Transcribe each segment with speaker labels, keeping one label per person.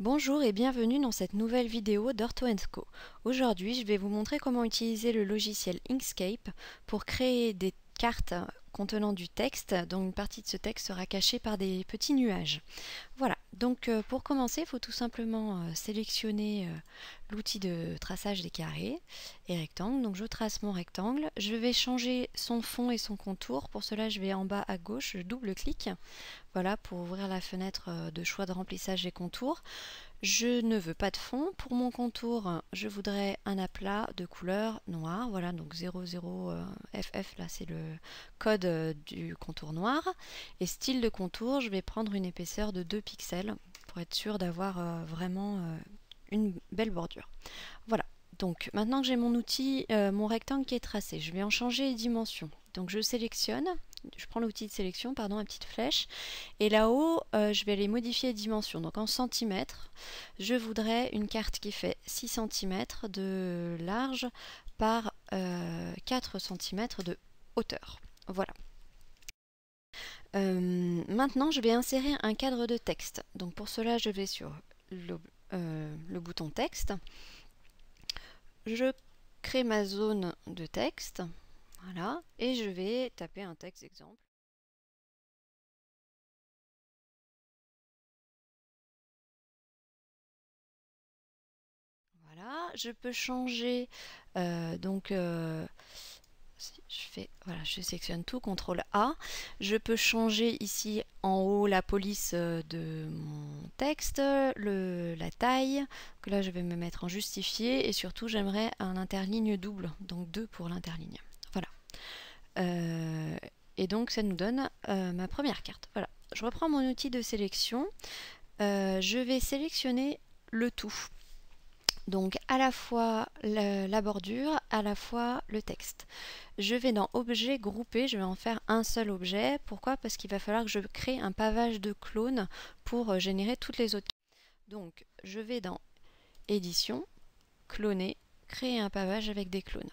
Speaker 1: Bonjour et bienvenue dans cette nouvelle vidéo d'Ortho Co. Aujourd'hui, je vais vous montrer comment utiliser le logiciel Inkscape pour créer des cartes contenant du texte, donc une partie de ce texte sera cachée par des petits nuages. Voilà, donc euh, pour commencer, il faut tout simplement euh, sélectionner euh, l'outil de traçage des carrés et rectangles. Donc je trace mon rectangle, je vais changer son fond et son contour. Pour cela, je vais en bas à gauche, je double-clique, voilà, pour ouvrir la fenêtre de choix de remplissage et contours. Je ne veux pas de fond. Pour mon contour, je voudrais un aplat de couleur noire. Voilà, donc 00FF, euh, là c'est le code euh, du contour noir. Et style de contour, je vais prendre une épaisseur de 2 pixels pour être sûr d'avoir euh, vraiment une belle bordure. Voilà, donc maintenant que j'ai mon outil, mon rectangle qui est tracé, je vais en changer les dimensions. Donc je sélectionne, je prends l'outil de sélection, pardon, la petite flèche, et là-haut, euh, je vais aller modifier les dimensions. Donc en centimètres, je voudrais une carte qui fait 6 cm de large par 4 euh, cm de hauteur. Voilà. Euh, maintenant, je vais insérer un cadre de texte. Donc pour cela, je vais sur le bouton texte. Je crée ma zone de texte. Voilà. Et je vais taper un texte exemple. Voilà, je peux changer euh, donc euh, je fais voilà, je sélectionne tout, CTRL A. Je peux changer ici en haut la police euh, de mon texte, la taille. que là je vais me mettre en justifié et surtout j'aimerais un interligne double, donc deux pour l'interligne. Euh, et donc ça nous donne euh, ma première carte. Voilà, je reprends mon outil de sélection. Euh, je vais sélectionner le tout. Donc à la fois la bordure, à la fois le texte. Je vais dans objet grouper, je vais en faire un seul objet. Pourquoi Parce qu'il va falloir que je crée un pavage de clones pour générer toutes les autres. Donc je vais dans édition, cloner, créer un pavage avec des clones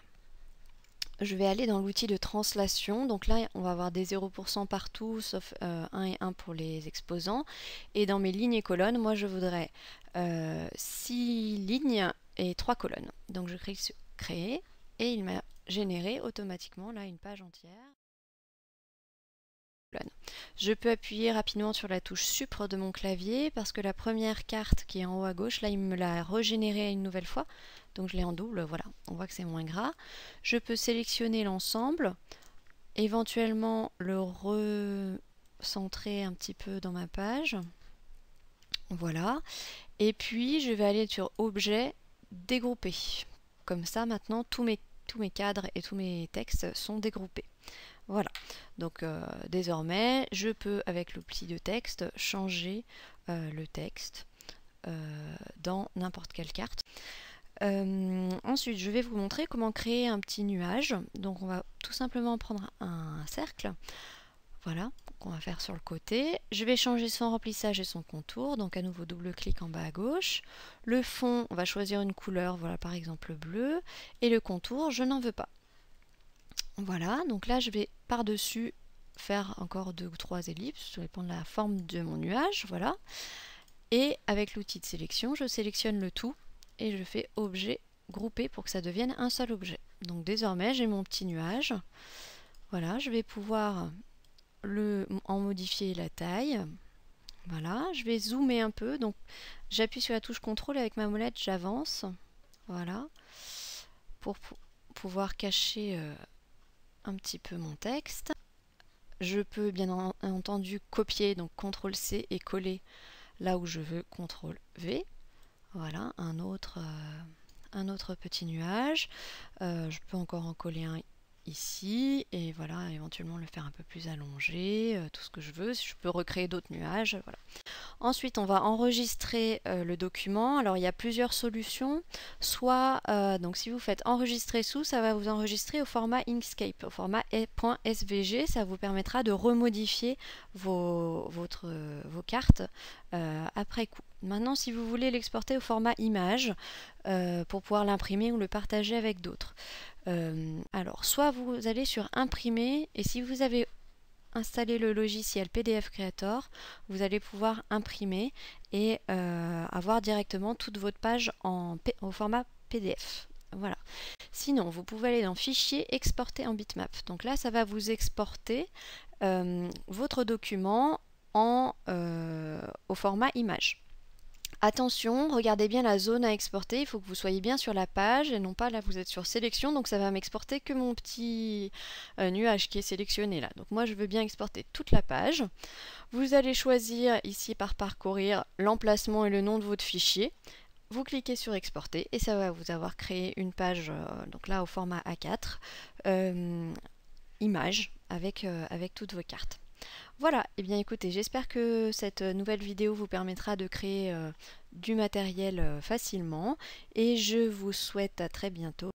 Speaker 1: je vais aller dans l'outil de translation. Donc là, on va avoir des 0% partout, sauf 1 euh, et 1 pour les exposants. Et dans mes lignes et colonnes, moi, je voudrais 6 euh, lignes et 3 colonnes. Donc je clique sur Créer et il m'a généré automatiquement là une page entière. Je peux appuyer rapidement sur la touche supre de mon clavier parce que la première carte qui est en haut à gauche, là il me l'a régénérée une nouvelle fois. Donc je l'ai en double, voilà, on voit que c'est moins gras. Je peux sélectionner l'ensemble, éventuellement le recentrer un petit peu dans ma page. Voilà. Et puis je vais aller sur objet, dégrouper. Comme ça maintenant tous mes tous mes cadres et tous mes textes sont dégroupés. Voilà, donc euh, désormais je peux avec l'outil de texte changer euh, le texte euh, dans n'importe quelle carte. ensuite je vais vous montrer comment créer un petit nuage. Donc on va tout simplement prendre un cercle, voilà, qu'on va faire sur le côté. Je vais changer son remplissage et son contour, donc à nouveau double clic en bas à gauche. Le fond, on va choisir une couleur, voilà par exemple bleu, et le contour, je n'en veux pas. Voilà, donc là je vais par-dessus faire encore deux ou trois ellipses, ça dépend de la forme de mon nuage, voilà. Et avec l'outil de sélection, je sélectionne le tout et je fais objet groupé pour que ça devienne un seul objet. Donc désormais j'ai mon petit nuage. Voilà, je vais pouvoir le, en modifier la taille. Voilà, je vais zoomer un peu. Donc, j'appuie sur la touche contrôle avec ma molette, j'avance. Voilà, pour pouvoir cacher euh, un petit peu mon texte. Je peux bien entendu copier, donc CTRL C et coller là où je veux, CTRL V. Voilà, un autre, euh, un autre petit nuage. Euh, je peux encore en coller un ici et voilà éventuellement le faire un peu plus allongé, euh, tout ce que je veux, si je peux recréer d'autres nuages, voilà. Ensuite, on va enregistrer euh, le document. Alors, il y a plusieurs solutions. Soit, euh, donc si vous faites enregistrer sous, ça va vous enregistrer au format Inkscape, au format e- .svg. Ça vous permettra de remodifier vos, cartes euh, après coup. Maintenant, si vous voulez l'exporter au format image pour pouvoir l'imprimer ou le partager avec d'autres. alors, soit vous allez sur imprimer et si vous avez installer le logiciel PDF Creator, vous allez pouvoir imprimer et euh, avoir directement toute votre page en, au format PDF. Voilà. Sinon, vous pouvez aller dans Fichier, exporter en bitmap. Donc là, ça va vous exporter euh, votre document en, euh, au format image. Attention, regardez bien la zone à exporter, il faut que vous soyez bien sur la page et non pas là vous êtes sur sélection, donc ça va m'exporter que mon petit euh, nuage qui est sélectionné là. Donc moi je veux bien exporter toute la page. Vous allez choisir ici par parcourir l'emplacement et le nom de votre fichier. Vous cliquez sur exporter et ça va vous avoir créé une page, euh, donc là au format A4, euh, image avec, avec toutes vos cartes. Voilà, et eh bien écoutez, j'espère que cette euh, nouvelle vidéo vous permettra de créer euh, du matériel euh, facilement et je vous souhaite à très bientôt